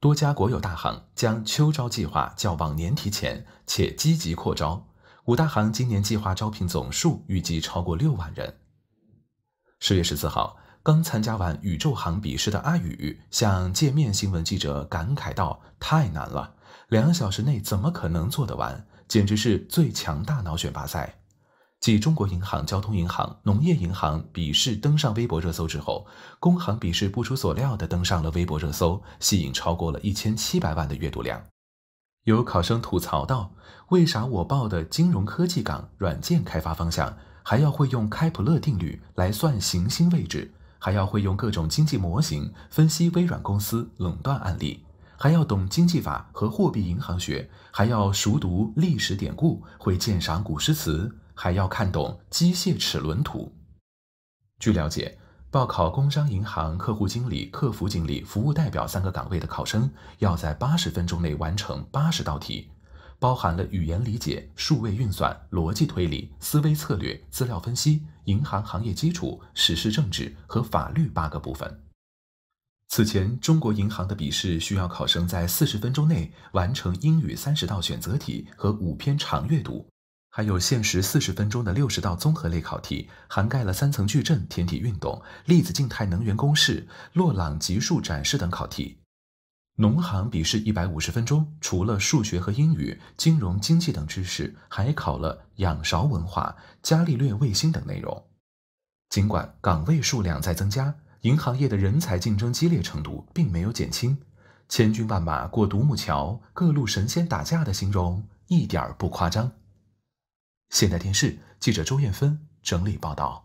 多家国有大行将秋招计划较往年提前，且积极扩招。五大行今年计划招聘总数预计超过六万人。十月十四号，刚参加完宇宙行笔试的阿宇向界面新闻记者感慨道：“太难了，两小时内怎么可能做得完？简直是最强大脑选拔赛。”继中国银行、交通银行、农业银行笔试登上微博热搜之后，工行笔试不出所料地登上了微博热搜，吸引超过了一千七百万的阅读量。有考生吐槽道：“为啥我报的金融科技岗，软件开发方向还要会用开普勒定律来算行星位置，还要会用各种经济模型分析微软公司垄断案例，还要懂经济法和货币银行学，还要熟读历史典故，会鉴赏古诗词？”还要看懂机械齿轮图。据了解，报考工商银行客户经理、客服经理、服务代表三个岗位的考生，要在八十分钟内完成八十道题，包含了语言理解、数位运算、逻辑推理、思维策略、资料分析、银行行业基础、时事政治和法律八个部分。此前，中国银行的笔试需要考生在四十分钟内完成英语三十道选择题和五篇长阅读。还有限时四十分钟的六十道综合类考题，涵盖了三层矩阵、天体运动、粒子静态能源公式、洛朗级数展示等考题。农行笔试一百五十分钟，除了数学和英语、金融经济等知识，还考了仰韶文化、伽利略卫星等内容。尽管岗位数量在增加，银行业的人才竞争激烈程度并没有减轻。千军万马过独木桥，各路神仙打架的形容一点儿不夸张。现代电视记者周艳芬整理报道。